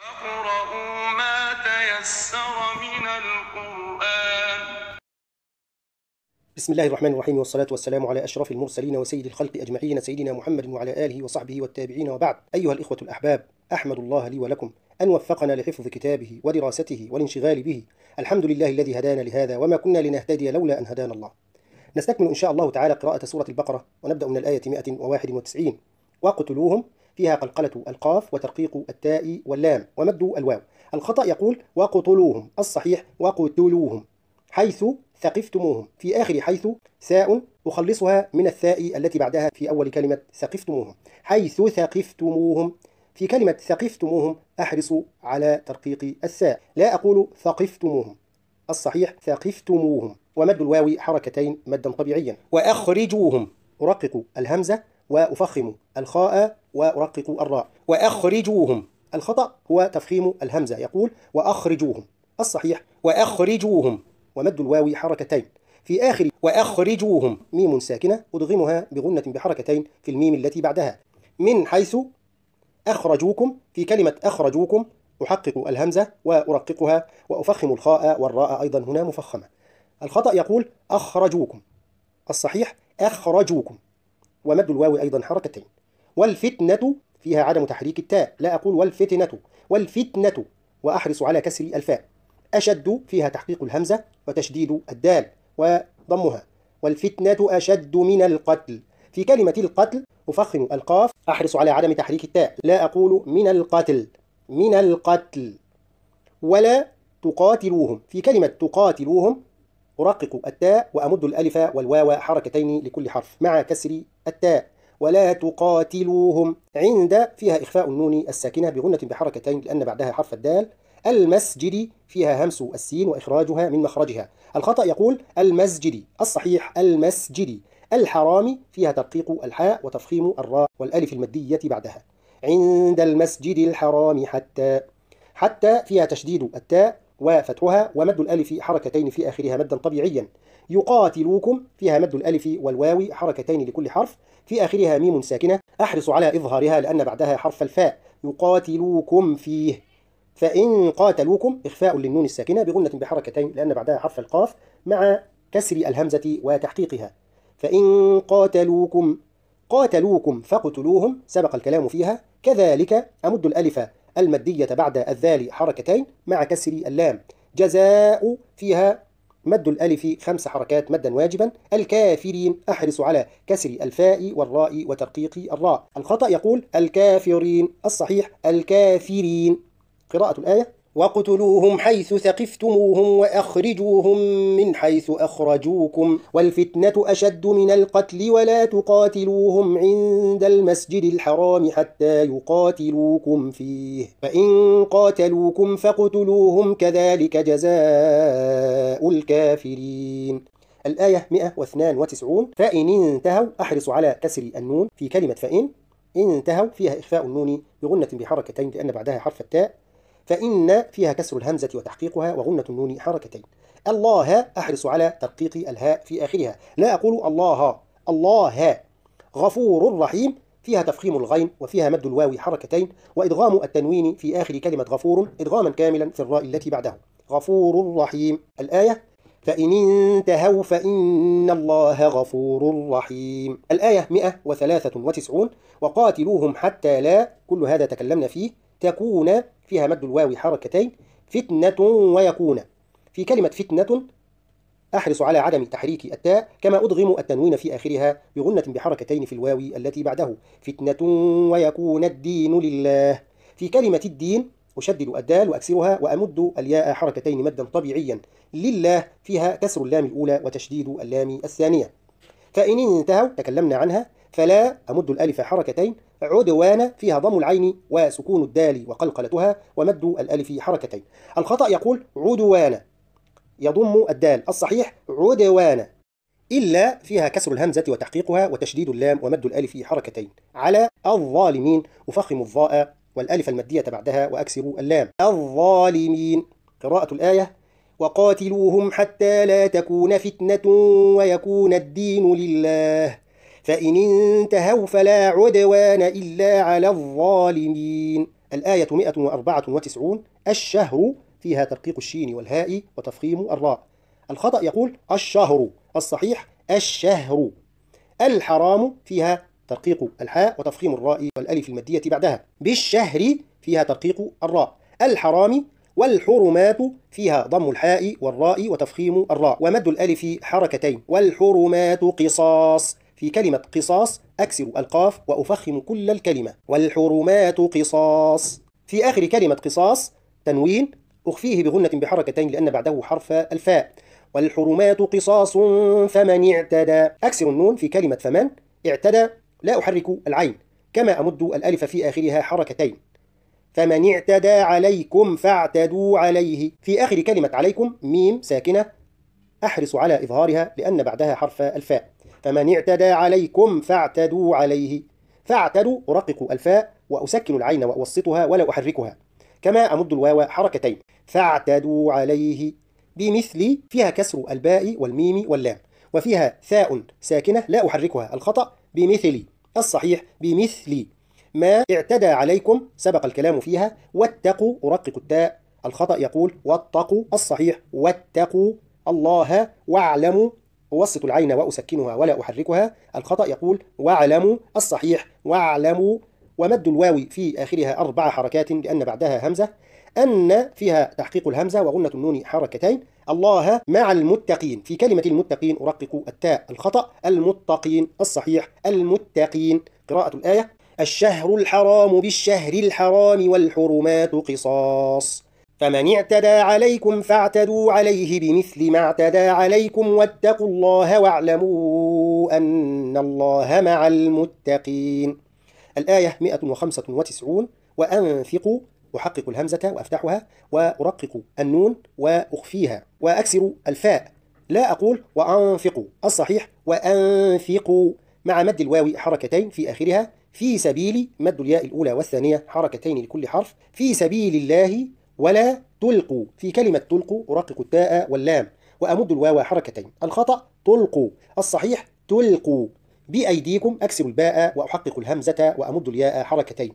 فاقرؤوا ما تيسر من القرآن بسم الله الرحمن الرحيم والصلاة والسلام على أشرف المرسلين وسيد الخلق أجمعين سيدنا محمد وعلى آله وصحبه والتابعين وبعد أيها الإخوة الأحباب أحمد الله لي ولكم أن وفقنا لحفظ كتابه ودراسته والانشغال به الحمد لله الذي هدانا لهذا وما كنا لنهتدي لولا أن هدانا الله نستكمل إن شاء الله تعالى قراءة سورة البقرة ونبدأ من الآية 191 وقتلوهم فيها قلقلة القاف وترقيق التاء واللام ومد الواو الخطأ يقول وقتلوهم الصحيح وقتلوهم حيث ثقفتموهم في آخر حيث ساء أخلصها من الثاء التي بعدها في أول كلمة ثقفتموهم حيث ثقفتموهم في كلمة ثقفتموهم أحرص على ترقيق الساء لا أقول ثقفتموهم الصحيح ثقفتموهم ومد الواو حركتين مدا طبيعيا وأخرجوهم أرقق الهمزة وأفخم الخاء وأرقق الراء وأخرجوهم الخطأ هو تفخيم الهمزة يقول وأخرجوهم الصحيح وأخرجوهم ومد الواو حركتين في آخر وأخرجوهم ميم ساكنة أدغمها بغنة بحركتين في الميم التي بعدها من حيث أخرجوكم في كلمة أخرجوكم أحقق الهمزة وأرققها وأفخم الخاء والراء أيضا هنا مفخمة الخطأ يقول أخرجوكم الصحيح أخرجوكم ومد الواو أيضا حركتين والفتنة فيها عدم تحريك التاء لا أقول والفتنة والفتنة وأحرص على كسر الفاء أشد فيها تحقيق الهمزة وتشديد الدال وضمها والفتنة أشد من القتل في كلمة القتل أفخم القاف أحرص على عدم تحريك التاء لا أقول من القتل من القتل ولا تقاتلوهم في كلمة تقاتلوهم أرقق التاء وأمد الألف والواو حركتين لكل حرف مع كسر التاء ولا تقاتلوهم عند فيها إخفاء النون الساكنة بغنة بحركتين لأن بعدها حرف الدال المسجد فيها همس السين وإخراجها من مخرجها الخطأ يقول المسجد الصحيح المسجد الحرام فيها ترقيق الحاء وتفخيم الراء والألف المدية بعدها عند المسجد الحرام حتى حتى فيها تشديد التاء وفتحها ومد الألف حركتين في آخرها مدا طبيعيا يقاتلوكم فيها مد الألف والواو حركتين لكل حرف في آخرها ميم ساكنة أحرص على إظهارها لأن بعدها حرف الفاء يقاتلوكم فيه فإن قاتلوكم إخفاء للنون الساكنة بغنة بحركتين لأن بعدها حرف القاف مع كسر الهمزة وتحقيقها فإن قاتلوكم قاتلوكم فاقتلوهم سبق الكلام فيها كذلك أمد الألف المادية بعد الذال حركتين مع كسر اللام جزاء فيها مد الألف خمس حركات مدا واجبا الكافرين أحرص على كسر الفاء والراء وترقيق الراء الخطأ يقول الكافرين الصحيح الكافرين قراءة الآية واقتلوهم حيث ثقفتموهم وأخرجوهم من حيث أخرجوكم والفتنة أشد من القتل ولا تقاتلوهم عند المسجد الحرام حتى يقاتلوكم فيه فإن قاتلوكم فاقتلوهم كذلك جزاء الكافرين الآية 192 فإن انتهوا أحرص على كسر النون في كلمة فإن انتهوا فيها إخفاء النون بغنة بحركتين لأن بعدها حرف التاء فإن فيها كسر الهمزة وتحقيقها وغنة النون حركتين الله أحرص على تدقيق الهاء في آخرها لا أقول الله الله غفور رحيم فيها تفخيم الغين وفيها مد الواو حركتين وإدغام التنوين في آخر كلمة غفور إدغاما كاملا في الراء التي بعده غفور رحيم الآية فإن انتهوا فإن الله غفور رحيم الآية 193 وقاتلوهم حتى لا كل هذا تكلمنا فيه تكون فيها مد الواو حركتين فتنة ويكون في كلمة فتنة أحرص على عدم تحريك التاء كما أدغم التنوين في آخرها بغنة بحركتين في الواو التي بعده فتنة ويكون الدين لله في كلمة الدين أشدد الدال وأكسرها وأمد الياء حركتين مدا طبيعيا لله فيها كسر اللام الأولى وتشديد اللام الثانية فإن انتهوا تكلمنا عنها فلا أمد الألف حركتين عدوان فيها ضم العين وسكون الدال وقلقلتها ومد الألف حركتين الخطأ يقول عدوان يضم الدال الصحيح عدوان إلا فيها كسر الهمزة وتحقيقها وتشديد اللام ومد الألف حركتين على الظالمين أفخم الظاء والألف المادية بعدها وأكسر اللام الظالمين قراءة الآية وقاتلوهم حتى لا تكون فتنة ويكون الدين لله فإن انتهوا فلا عدوان إلا على الظالمين الآية 194 الشهر فيها ترقيق الشين والهاء وتفخيم الراء الخطأ يقول الشهر الصحيح الشهر الحرام فيها ترقيق الحاء وتفخيم الراء والألف المادية بعدها بالشهر فيها ترقيق الراء الحرام والحرمات فيها ضم الحاء والراء وتفخيم الراء ومد الألف حركتين والحرمات قصاص في كلمة قصاص أكسر القاف وأفخم كل الكلمة والحرمات قصاص في آخر كلمة قصاص تنوين أخفيه بغنة بحركتين لأن بعده حرف الفاء والحرمات قصاص فمن اعتدى أكسر النون في كلمة فمن اعتدى لا أحرك العين كما أمد الألف في آخرها حركتين فمن اعتدى عليكم فاعتدوا عليه في آخر كلمة عليكم ميم ساكنة أحرص على إظهارها لأن بعدها حرف الفاء فمن اعتدى عليكم فاعتدوا عليه فاعتدوا أرقق الفاء وأسكن العين وأوسطها ولا أحركها كما أمد الواو حركتين فاعتدوا عليه بمثل فيها كسر الباء والميم واللام وفيها ثاء ساكنة لا أحركها الخطأ بمثل الصحيح بمثل ما اعتدى عليكم سبق الكلام فيها واتقوا أرقق التاء الخطأ يقول واتقوا الصحيح واتقوا الله واعلموا أوسط العين وأسكنها ولا أحركها الخطأ يقول واعلموا الصحيح واعلموا ومد الواو في آخرها أربع حركات لأن بعدها همزة أن فيها تحقيق الهمزة وغنة النون حركتين الله مع المتقين في كلمة المتقين أرقق التاء الخطأ المتقين الصحيح المتقين قراءة الآية الشهر الحرام بالشهر الحرام والحرمات قصاص فمن اعتدى عليكم فاعتدوا عليه بمثل ما اعتدى عليكم واتقوا الله واعلموا أن الله مع المتقين الآية 195 وأنفقوا أحقق الهمزة وأفتحها وأرقق النون وأخفيها وأكسر الفاء لا أقول وأنفقوا الصحيح وأنفقوا مع مد الواو حركتين في آخرها في سبيل مد الياء الأولى والثانية حركتين لكل حرف في سبيل الله ولا تلقوا في كلمة تلقوا أرقق التاء واللام وأمد الواو حركتين الخطأ تلقوا الصحيح تلقوا بأيديكم أكسر الباء وأحقق الهمزة وأمد الياء حركتين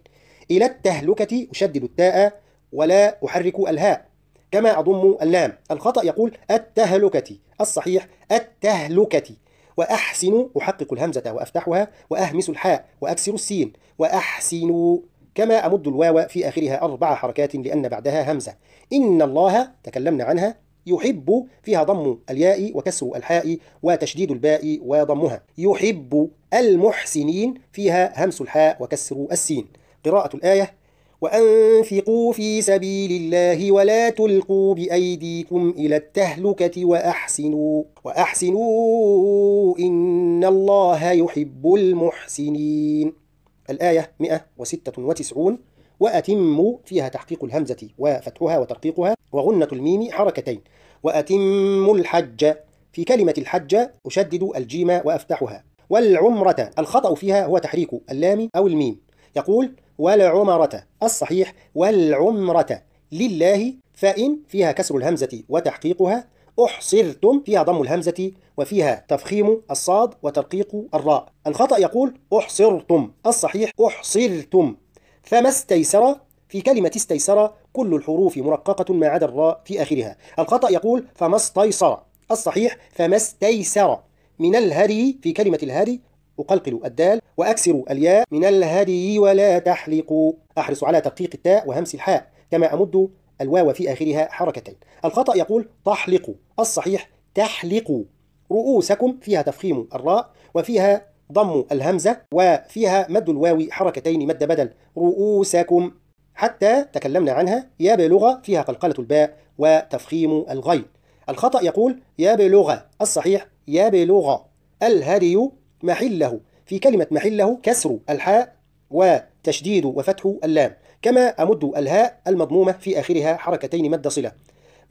إلى التهلكة أشدد التاء ولا أحرك الهاء كما أضم اللام الخطأ يقول التهلكة الصحيح التهلكة وأحسن أحقق الهمزة وأفتحها وأهمس الحاء وأكسر السين وأحسن كما أمد الواو في آخرها أربع حركات لأن بعدها همزة إن الله تكلمنا عنها يحب فيها ضم الياء وكسر الحاء وتشديد الباء وضمها يحب المحسنين فيها همس الحاء وكسر السين قراءة الآية وأنفقوا في سبيل الله ولا تلقوا بأيديكم إلى التهلكة وأحسنوا وأحسنوا إن الله يحب المحسنين الآية 196 وأتم فيها تحقيق الهمزة وفتحها وترقيقها وغنة الميم حركتين وأتم الحج في كلمة الحج أشدد الجيم وأفتحها والعمرة الخطأ فيها هو تحريك اللام أو الميم يقول والعمرة الصحيح والعمرة لله فإن فيها كسر الهمزة وتحقيقها أحصرتم فيها ضم الهمزة وفيها تفخيم الصاد وترقيق الراء الخطأ يقول أحصرتم الصحيح أحصرتم فما استيسر في كلمة استيسر كل الحروف مرققة ما عدا الراء في آخرها الخطأ يقول فما استيسر الصحيح فما استيسر من الهدي في كلمة الهدي أقلقل الدال وأكسر الياء من الهدي ولا تحلقوا أحرص على ترقيق التاء وهمس الحاء كما أمد الواو في آخرها حركتين الخطأ يقول تحلقوا الصحيح تحلقوا رؤوسكم فيها تفخيم الراء وفيها ضم الهمزة وفيها مد الواو حركتين مد بدل رؤوسكم حتى تكلمنا عنها يا بلغة فيها قلقلة الباء وتفخيم الغين الخطأ يقول يا بلغة الصحيح يا بلغة الهدي محله في كلمة محله كسر الحاء وتشديد وفتح اللام كما أمد الهاء المضمومة في آخرها حركتين مد صلة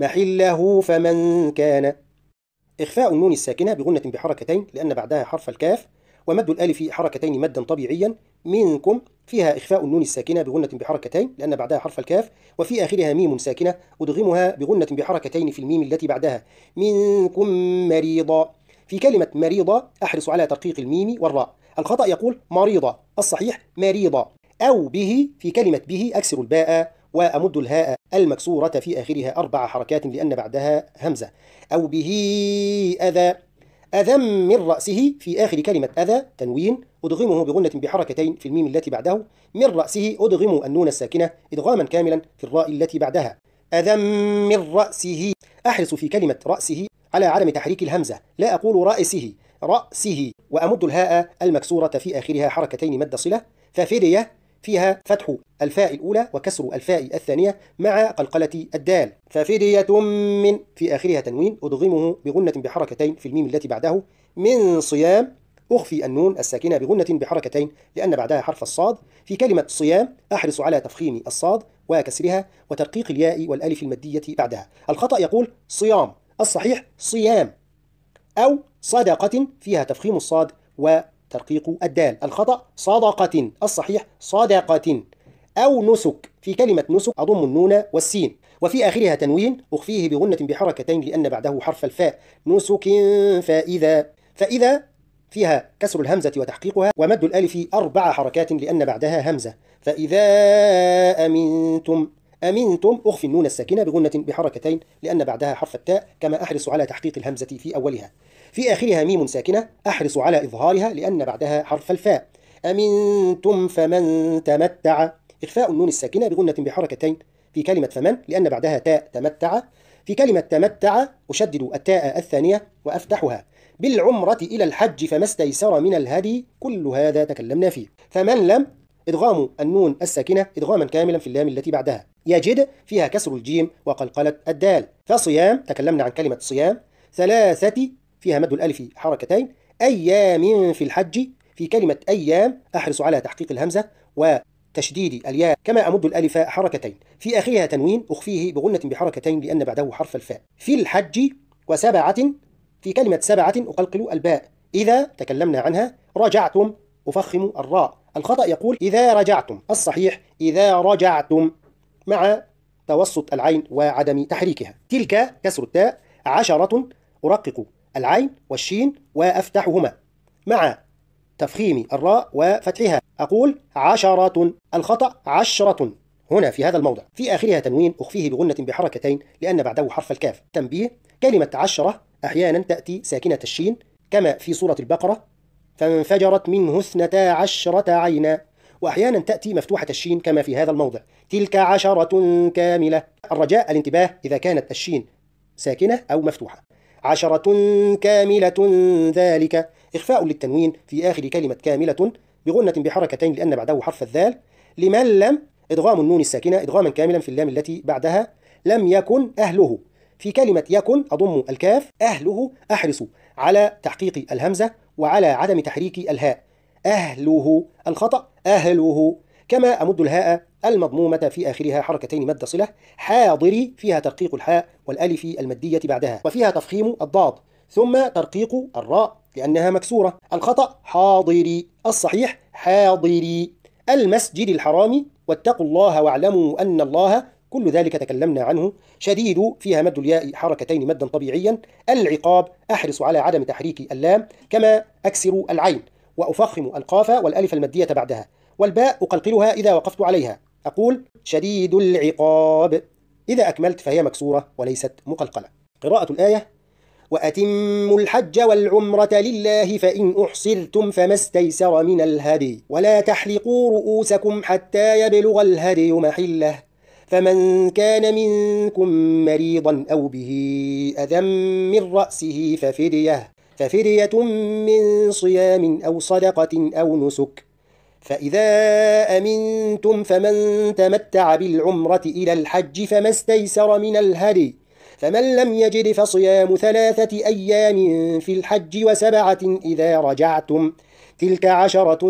محله فمن كان إخفاء النون الساكنة بغنة بحركتين لأن بعدها حرف الكاف ومد الألف حركتين مدا طبيعيا منكم فيها إخفاء النون الساكنة بغنة بحركتين لأن بعدها حرف الكاف وفي آخرها ميم ساكنة أدغمها بغنة بحركتين في الميم التي بعدها منكم مريضا في كلمة مريضة أحرص على ترقيق الميم والراء الخطأ يقول مريضة الصحيح مريضة أو به في كلمة به أكسر الباء وأمد الهاء المكسورة في آخرها أربع حركات لأن بعدها همزة أو به أذى أذم من رأسه في آخر كلمة أذى تنوين أدغمه بغنة بحركتين في الميم التي بعده من رأسه أدغم النون الساكنة إدغاما كاملا في الراء التي بعدها أذم من رأسه أحرص في كلمة رأسه على عدم تحريك الهمزة لا أقول رأسه رأسه وأمد الهاء المكسورة في آخرها حركتين مد صلة ففرية فيها فتح الفاء الأولى وكسر الفاء الثانية مع قلقلة الدال ففدية من في آخرها تنوين أدغمه بغنة بحركتين في الميم التي بعده من صيام أخفي النون الساكنة بغنة بحركتين لأن بعدها حرف الصاد في كلمة صيام أحرص على تفخيم الصاد وكسرها وترقيق الياء والألف المدية بعدها الخطأ يقول صيام الصحيح صيام أو صدقة فيها تفخيم الصاد و ترقيق الدال الخطأ صدقة الصحيح صدقة أو نسك في كلمة نسك أضم النون والسين وفي آخرها تنوين أخفيه بغنة بحركتين لأن بعده حرف الفاء نسك فإذا فإذا فيها كسر الهمزة وتحقيقها ومد الألف أربع حركات لأن بعدها همزة فإذا أمنتم أمنتم أخفي النون الساكنة بغنة بحركتين لأن بعدها حرف التاء كما أحرص على تحقيق الهمزة في أولها في آخرها ميم ساكنة أحرص على إظهارها لأن بعدها حرف الفاء أمنتم فمن تمتع إخفاء النون الساكنة بغنة بحركتين في كلمة فمن لأن بعدها تاء تمتع في كلمة تمتع أشدد التاء الثانية وأفتحها بالعمرة إلى الحج فما استيسر من الهدي كل هذا تكلمنا فيه فمن لم إدغام النون الساكنة إدغاما كاملا في اللام التي بعدها يجد فيها كسر الجيم وقلقلة الدال فصيام تكلمنا عن كلمة صيام ثلاثة فيها مد الألف حركتين أيام في الحج في كلمة أيام أحرص على تحقيق الهمزة وتشديد الياء كما أمد الألف حركتين في آخرها تنوين أخفيه بغنة بحركتين لأن بعده حرف الفاء في الحج وسبعة في كلمة سبعة أقلقل الباء إذا تكلمنا عنها رجعتم أفخم الراء الخطأ يقول إذا رجعتم الصحيح إذا رجعتم مع توسط العين وعدم تحريكها تلك كسر التاء عشرة أرقق العين والشين وأفتحهما مع تفخيم الراء وفتحها أقول عشرة الخطأ عشرة هنا في هذا الموضع في آخرها تنوين أخفيه بغنة بحركتين لأن بعده حرف الكاف تنبيه كلمة عشرة أحيانا تأتي ساكنة الشين كما في سورة البقرة فانفجرت منه اثنتا عشرة عينا وأحيانا تأتي مفتوحة الشين كما في هذا الموضع تلك عشرة كاملة الرجاء الانتباه إذا كانت الشين ساكنة أو مفتوحة عشرة كاملة ذلك إخفاء للتنوين في آخر كلمة كاملة بغنة بحركتين لأن بعده حرف الذال لمن لم إدغام النون الساكنة إدغاما كاملا في اللام التي بعدها لم يكن أهله في كلمة يكن أضم الكاف أهله أحرص على تحقيق الهمزة وعلى عدم تحريك الهاء أهله الخطأ أهله كما أمد الهاء المضمومة في آخرها حركتين مد صلة حاضري فيها ترقيق الحاء والألف المدية بعدها وفيها تفخيم الضاد ثم ترقيق الراء لأنها مكسورة الخطأ حاضري الصحيح حاضري المسجد الحرام واتقوا الله واعلموا أن الله كل ذلك تكلمنا عنه شديد فيها مد الياء حركتين مدا طبيعيا العقاب أحرص على عدم تحريك اللام كما أكسر العين وأفخم القاف والألف المدية بعدها والباء أقلقلها إذا وقفت عليها أقول شديد العقاب إذا أكملت فهي مكسورة وليست مقلقلة قراءة الآية وأتموا الحج والعمرة لله فإن أحصرتم فما استيسر من الهدي ولا تحلقوا رؤوسكم حتى يبلغ الهدي محله فمن كان منكم مريضا أو به أذى من رأسه ففرية ففرية من صيام أو صدقة أو نسك فإذا أمنتم فمن تمتع بالعمرة إلى الحج فما استيسر من الهدي فمن لم يجد فصيام ثلاثة أيام في الحج وسبعة إذا رجعتم تلك عشرة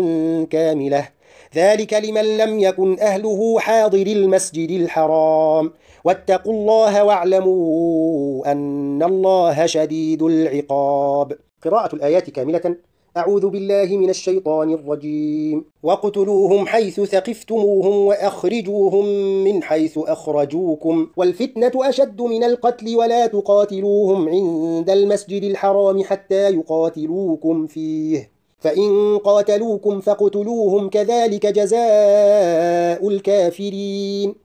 كاملة ذلك لمن لم يكن أهله حاضر المسجد الحرام واتقوا الله واعلموا أن الله شديد العقاب قراءة الآيات كاملة أعوذ بالله من الشيطان الرجيم وَاقْتُلُوهُمْ حيث ثقفتموهم وأخرجوهم من حيث أخرجوكم والفتنة أشد من القتل ولا تقاتلوهم عند المسجد الحرام حتى يقاتلوكم فيه فإن قاتلوكم فاقتلوهم كذلك جزاء الكافرين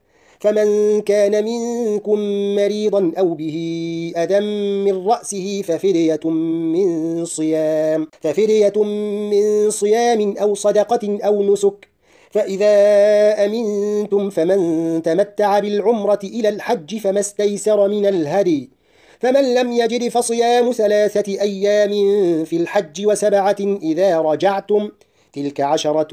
فمن كان منكم مريضا أو به أذى من رأسه ففرية من صيام ففرية من صيام أو صدقة أو نسك فإذا أمنتم فمن تمتع بالعمرة إلى الحج فما استيسر من الهدي فمن لم يجد فصيام ثلاثة أيام في الحج وسبعة إذا رجعتم ۖ تلك عشرة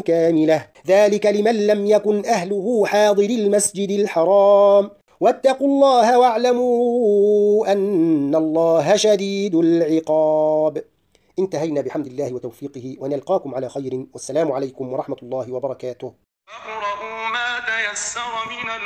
كاملة ذلك لمن لم يكن أهله حاضر المسجد الحرام واتقوا الله واعلموا أن الله شديد العقاب انتهينا بحمد الله وتوفيقه ونلقاكم على خير والسلام عليكم ورحمة الله وبركاته ما تيسر من